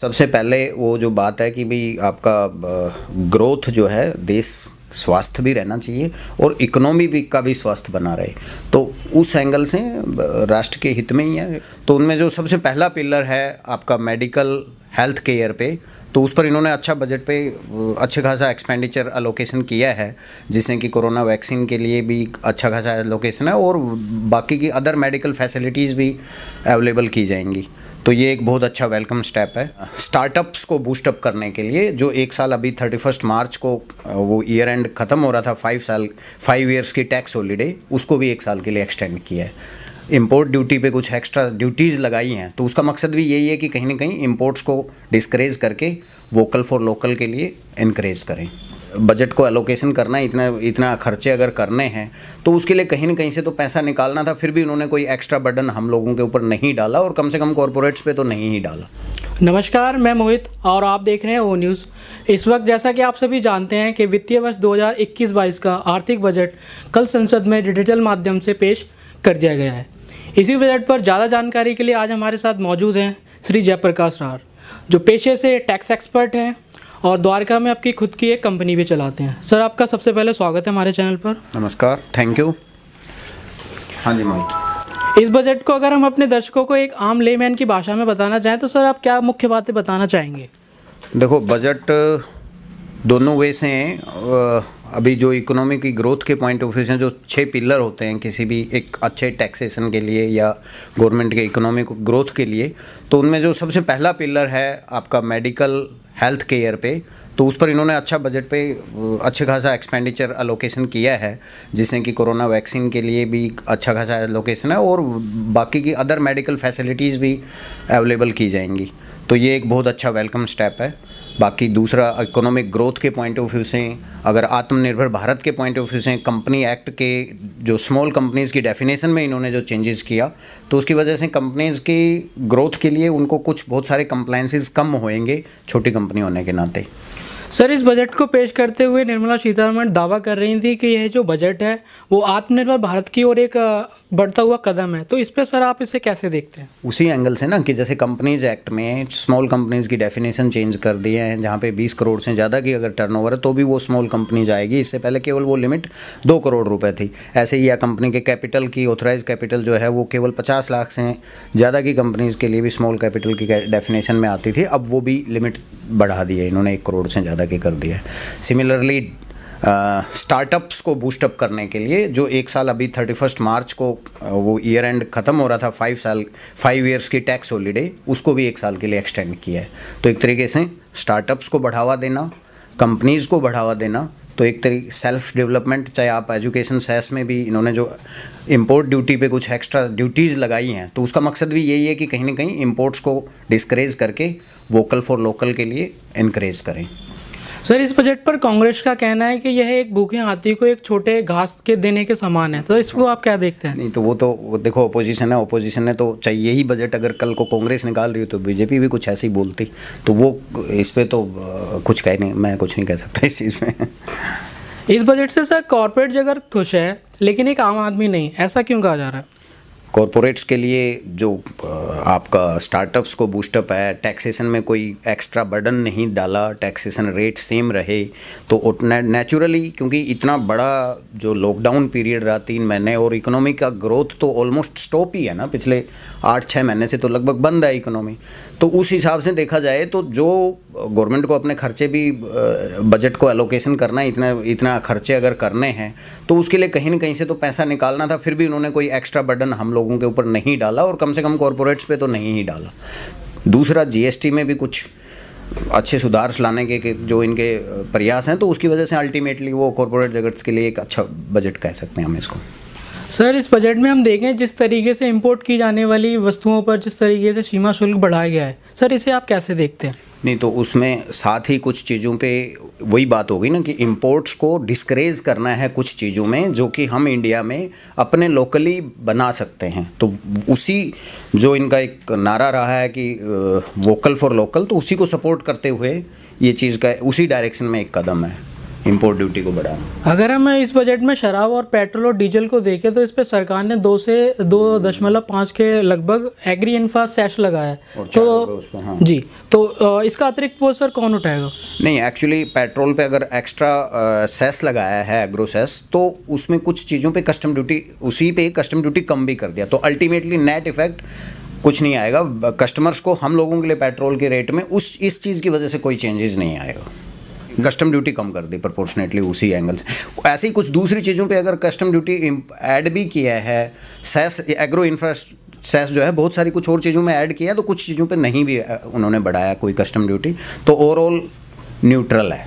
सबसे पहले वो जो बात है कि भाई आपका ग्रोथ जो है देश स्वास्थ्य भी रहना चाहिए और इकोनॉमी भी का भी स्वास्थ्य बना रहे तो उस एंगल से राष्ट्र के हित में ही है तो उनमें जो सबसे पहला पिलर है आपका मेडिकल हेल्थ केयर पे तो उस पर इन्होंने अच्छा बजट पे अच्छे खासा एक्सपेंडिचर अलोकेशन किया है जिससे कि कोरोना वैक्सीन के लिए भी अच्छा खासा एलोकेशन है और बाकी की अदर मेडिकल फैसिलिटीज़ भी अवेलेबल की जाएंगी तो ये एक बहुत अच्छा वेलकम स्टेप है स्टार्टअप्स को बूस्टअप करने के लिए जो एक साल अभी थर्टी फर्स्ट मार्च को वो ईयर एंड ख़त्म हो रहा था फाइव साल फाइव ईयर्स की टैक्स हॉलीडे उसको भी एक साल के लिए एक्सटेंड किया है इम्पोर्ट ड्यूटी पे कुछ एक्स्ट्रा ड्यूटीज़ लगाई हैं तो उसका मकसद भी यही है कि कहीं ना कहीं इम्पोर्ट्स को डिस्करेज करके वोकल फॉर लोकल के लिए इनक्रेज करें बजट को एलोकेशन करना है इतना इतना खर्चे अगर करने हैं तो उसके लिए कहीं ना कहीं से तो पैसा निकालना था फिर भी उन्होंने कोई एक्स्ट्रा बर्डन हम लोगों के ऊपर नहीं डाला और कम से कम कॉरपोरेट्स पे तो नहीं ही डाला नमस्कार मैं मोहित और आप देख रहे हैं ओ न्यूज़ इस वक्त जैसा कि आप सभी जानते हैं कि वित्तीय वर्ष दो हज़ार का आर्थिक बजट कल संसद में डिजिटल माध्यम से पेश कर दिया गया है इसी बजट पर ज़्यादा जानकारी के लिए आज हमारे साथ मौजूद हैं श्री जयप्रकाश रार जो पेशे से टैक्स एक्सपर्ट हैं और द्वारका में आपकी खुद की एक कंपनी भी चलाते हैं सर आपका सबसे पहले स्वागत है हमारे चैनल पर नमस्कार थैंक यू हाँ जी मोहित इस बजट को अगर हम अपने दर्शकों को एक आम लेमैन की भाषा में बताना चाहें तो सर आप क्या मुख्य बातें बताना चाहेंगे देखो बजट दोनों वे से हैं अभी जो इकोनॉमी की ग्रोथ के पॉइंट ऑफ व्यू से जो छः पिलर होते हैं किसी भी एक अच्छे टैक्सेशन के लिए या गवर्नमेंट के इकोनॉमिक ग्रोथ के लिए तो उनमें जो सबसे पहला पिलर है आपका मेडिकल हेल्थ केयर पे तो उस पर इन्होंने अच्छा बजट पे अच्छे खासा एक्सपेंडिचर अलोकेशन किया है जिससे कि कोरोना वैक्सीन के लिए भी अच्छा खासा एलोकेशन है और बाकी की अदर मेडिकल फैसिलिटीज़ भी अवेलेबल की जाएंगी तो ये एक बहुत अच्छा वेलकम स्टेप है बाकी दूसरा इकोनॉमिक ग्रोथ के पॉइंट ऑफ व्यू से अगर आत्मनिर्भर भारत के पॉइंट ऑफ व्यू से कंपनी एक्ट के जो स्मॉल कंपनीज़ की डेफिनेशन में इन्होंने जो चेंजेस किया तो उसकी वजह से कंपनीज़ की ग्रोथ के लिए उनको कुछ बहुत सारे कंप्लाइंसिस कम होएंगे छोटी कंपनी होने के नाते सर इस बजट को पेश करते हुए निर्मला सीतारमण दावा कर रही थी कि यह जो बजट है वो आत्मनिर्भर भारत की और एक बढ़ता हुआ कदम है तो इस पर सर आप इसे कैसे देखते हैं उसी एंगल से ना कि जैसे कंपनीज एक्ट में स्मॉल कंपनीज की डेफिनेशन चेंज कर दिए हैं जहाँ पे 20 करोड़ से ज़्यादा की अगर टर्नओवर है तो भी वो स्मॉल कंपनीज आएगी इससे पहले केवल वो लिमिट दो करोड़ रुपए थी ऐसे ही या कंपनी के कैपिटल की ऑथोराइज कैपिटल जो है वो केवल पचास लाख से ज़्यादा की कंपनीज़ के लिए भी स्मॉल कैपिटल की डेफिनेशन में आती थी अब वो भी लिमिट बढ़ा दी है इन्होंने एक करोड़ से ज़्यादा की कर दी है सिमिलरली स्टार्टअप्स को बूस्टअप करने के लिए जो एक साल अभी थर्टी फर्स्ट मार्च को वो ईयर एंड ख़त्म हो रहा था फाइव साल फाइव ईयर्स की टैक्स हॉलीडे उसको भी एक साल के लिए एक्सटेंड किया है तो एक तरीके से स्टार्टअप्स को बढ़ावा देना कंपनीज़ को बढ़ावा देना तो एक तरीके सेल्फ डेवलपमेंट चाहे आप एजुकेशन सेस में भी इन्होंने जो इम्पोर्ट ड्यूटी पे कुछ एक्स्ट्रा ड्यूटीज़ लगाई हैं तो उसका मकसद भी यही है कि कहीं ना कहीं इम्पोर्ट्स को डिस्करेज करके वोकल फॉर लोकल के लिए इनक्रेज करें सर इस बजट पर कांग्रेस का कहना है कि यह एक भूखे हाथी को एक छोटे घास के देने के समान है तो इसको आप क्या देखते हैं नहीं तो वो तो वो देखो अपोजिशन है अपोजिशन ने तो चाहिए ही बजट अगर कल को कांग्रेस निकाल रही हो तो बीजेपी भी कुछ ऐसी बोलती तो वो इस पर तो कुछ कह नहीं मैं कुछ नहीं कह सकता इस चीज़ में इस बजट से सर कॉरपोरेट जगह खुश है लेकिन एक आम आदमी नहीं ऐसा क्यों कहा जा रहा है कॉरपोरेट्स के लिए जो आपका स्टार्टअप्स को बूस्टअप है टैक्सेशन में कोई एक्स्ट्रा बर्डन नहीं डाला टैक्सेशन रेट सेम रहे तो नेचुरली क्योंकि इतना बड़ा जो लॉकडाउन पीरियड रहा तीन महीने और इकोनॉमी का ग्रोथ तो ऑलमोस्ट स्टॉप ही है ना पिछले आठ छः महीने से तो लगभग बंद है इकोनॉमी तो उस हिसाब से देखा जाए तो जो गवर्नमेंट को अपने खर्चे भी बजट को एलोकेशन करना है इतना इतना खर्चे अगर करने हैं तो उसके लिए कहीं ना कहीं से तो पैसा निकालना था फिर भी उन्होंने कोई एक्स्ट्रा बर्डन हम लोग लोगों के ऊपर नहीं डाला और कम से कम कॉरपोरेट्स पे तो नहीं ही डाला दूसरा जीएसटी में भी कुछ अच्छे सुधार लाने के, के जो इनके प्रयास हैं तो उसकी वजह से अल्टीमेटली वो कॉरपोरेट जगत के लिए एक अच्छा बजट कह सकते हैं हम इसको सर इस बजट में हम देखें जिस तरीके से इम्पोर्ट की जाने वाली वस्तुओं पर जिस तरीके से सीमा शुल्क बढ़ाया गया है सर इसे आप कैसे देखते हैं नहीं तो उसमें साथ ही कुछ चीज़ों पे वही बात होगी ना कि इम्पोर्ट्स को डिस्करेज करना है कुछ चीज़ों में जो कि हम इंडिया में अपने लोकली बना सकते हैं तो उसी जो इनका एक नारा रहा है कि वोकल फॉर लोकल तो उसी को सपोर्ट करते हुए ये चीज़ का उसी डायरेक्शन में एक कदम है इम्पोर्ट ड्यूटी को बढ़ाना अगर हम इस बजट में शराब और पेट्रोल और डीजल को देखें तो इस पर सरकार ने दो से दो दशमलव पाँच के लगभग एग्री इन्फ्रा सेस लगाया है तो हाँ। जी तो इसका अतिरिक्त बोझ सर कौन उठाएगा नहीं एक्चुअली पेट्रोल पे अगर एक्स्ट्रा सेस लगाया है एग्रो सेस तो उसमें कुछ चीज़ों पे कस्टम ड्यूटी उसी पे कस्टम ड्यूटी कम भी कर दिया तो अल्टीमेटली नेट इफेक्ट कुछ नहीं आएगा कस्टमर्स को हम लोगों के लिए पेट्रोल के रेट में उस इस चीज़ की वजह से कोई चेंजेस नहीं आएगा कस्टम हम्म। ड्यूटी कम कर दी प्रपोर्शनेटली उसी एंगल से ऐसी कुछ दूसरी चीज़ों पे अगर कस्टम ड्यूटी ऐड भी किया है सेस एग्रो इंफ्रा जो है बहुत सारी कुछ और चीज़ों में ऐड किया तो कुछ चीज़ों पे नहीं भी उन्होंने बढ़ाया कोई कस्टम ड्यूटी तो ओवरऑल न्यूट्रल है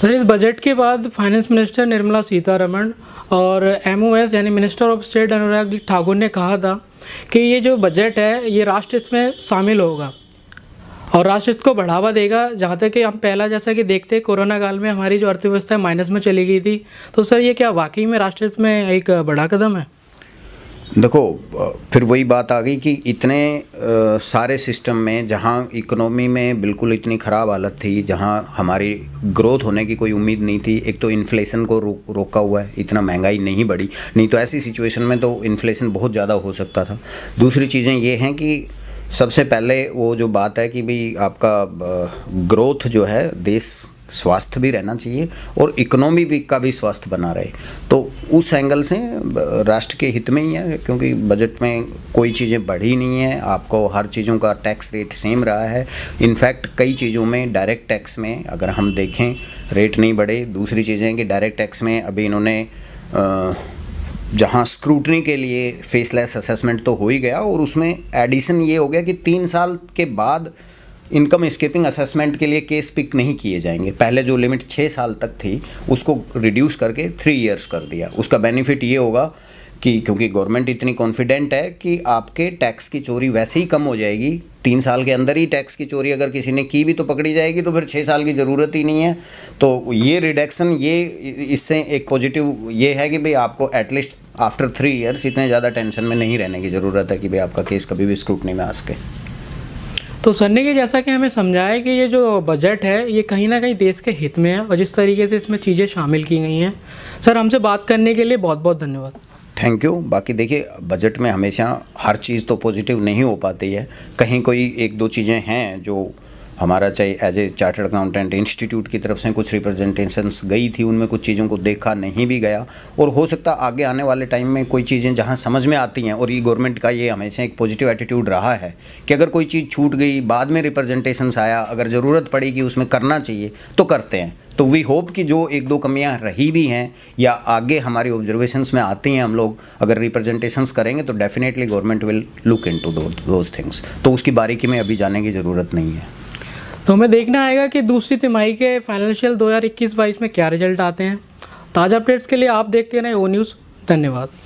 सर इस बजट के बाद फाइनेंस मिनिस्टर निर्मला सीतारमण और एम यानी minister of state Anurag Thakur ने कहा था कि ये जो बजट है ये राष्ट्र इसमें शामिल होगा और राष्ट्र को बढ़ावा देगा जहाँ तक कि हम पहला जैसा कि देखते हैं कोरोना काल में हमारी जो अर्थव्यवस्था है माइनस में चली गई थी तो सर ये क्या वाकई में राष्ट्र में एक बड़ा कदम है देखो फिर वही बात आ गई कि इतने आ, सारे सिस्टम में जहाँ इकोनॉमी में बिल्कुल इतनी ख़राब हालत थी जहाँ हमारी ग्रोथ होने की कोई उम्मीद नहीं थी एक तो इन्फ्लेशन को रो, रोका हुआ है इतना महंगाई नहीं बढ़ी नहीं तो ऐसी सिचुएशन में तो इन्फ्लेशन बहुत ज़्यादा हो सकता था दूसरी चीज़ें ये हैं कि सबसे पहले वो जो बात है कि भाई आपका ग्रोथ जो है देश स्वास्थ्य भी रहना चाहिए और इकोनॉमी भी का भी स्वास्थ्य बना रहे तो उस एंगल से राष्ट्र के हित में ही है क्योंकि बजट में कोई चीज़ें बढ़ी नहीं है आपको हर चीज़ों का टैक्स रेट सेम रहा है इनफैक्ट कई चीज़ों में डायरेक्ट टैक्स में अगर हम देखें रेट नहीं बढ़े दूसरी चीज़ें कि डायरेक्ट टैक्स में अभी इन्होंने आ, जहां स्क्रूटनी के लिए फेसलेस असेसमेंट तो हो ही गया और उसमें एडिशन ये हो गया कि तीन साल के बाद इनकम स्केपिंग असेसमेंट के लिए केस पिक नहीं किए जाएंगे पहले जो लिमिट छः साल तक थी उसको रिड्यूस करके थ्री इयर्स कर दिया उसका बेनिफिट ये होगा कि क्योंकि गवर्नमेंट इतनी कॉन्फिडेंट है कि आपके टैक्स की चोरी वैसे ही कम हो जाएगी तीन साल के अंदर ही टैक्स की चोरी अगर किसी ने की भी तो पकड़ी जाएगी तो फिर छः साल की ज़रूरत ही नहीं है तो ये रिडक्शन ये इससे एक पॉजिटिव ये है कि भाई आपको एटलीस्ट आफ्टर थ्री ईयर्स इतने ज़्यादा टेंशन में नहीं रहने की ज़रूरत है कि भाई आपका केस कभी भी स्क्रूटनी में आ सके तो सर ने जैसा कि हमें समझाया कि ये जो बजट है ये कहीं ना कहीं देश के हित में है और जिस तरीके से इसमें चीज़ें शामिल की गई हैं सर हमसे बात करने के लिए बहुत बहुत धन्यवाद थैंक यू बाकी देखिए बजट में हमेशा हर चीज़ तो पॉजिटिव नहीं हो पाती है कहीं कोई एक दो चीज़ें हैं जो हमारा चाहे as a chartered accountant institute की तरफ से कुछ रिप्रेजेंटेशंस गई थी उनमें कुछ चीज़ों को देखा नहीं भी गया और हो सकता आगे आने वाले टाइम में कोई चीज़ें जहाँ समझ में आती हैं और ये गवर्नमेंट का ये हमेशा एक पॉजिटिव एटीट्यूड रहा है कि अगर कोई चीज़ छूट गई बाद में रिप्रेजेंटेशंस आया अगर ज़रूरत पड़ेगी उसमें करना चाहिए तो करते हैं तो वी होप कि जो एक दो कमियां रही भी हैं या आगे हमारे ऑब्जर्वेशंस में आती हैं हम लोग अगर रिप्रेजेंटेशंस करेंगे तो definitely government will look into दो थिंग्स तो उसकी बारीकी में अभी जाने की ज़रूरत नहीं है तो हमें देखना आएगा कि दूसरी तिमाही के फाइनेंशियल 2021-22 में क्या रिजल्ट आते हैं ताज़ा अपडेट्स के लिए आप देखते रहें ओ न्यूज़ धन्यवाद